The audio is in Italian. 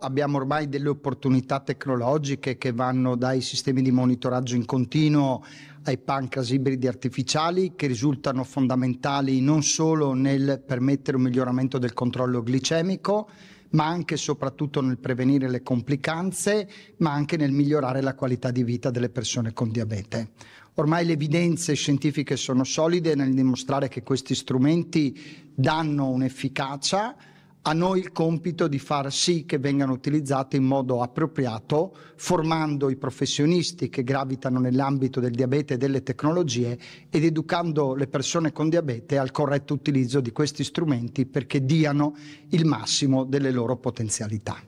Abbiamo ormai delle opportunità tecnologiche che vanno dai sistemi di monitoraggio in continuo ai pancras ibridi artificiali che risultano fondamentali non solo nel permettere un miglioramento del controllo glicemico, ma anche e soprattutto nel prevenire le complicanze, ma anche nel migliorare la qualità di vita delle persone con diabete. Ormai le evidenze scientifiche sono solide nel dimostrare che questi strumenti danno un'efficacia a noi il compito di far sì che vengano utilizzate in modo appropriato, formando i professionisti che gravitano nell'ambito del diabete e delle tecnologie ed educando le persone con diabete al corretto utilizzo di questi strumenti perché diano il massimo delle loro potenzialità.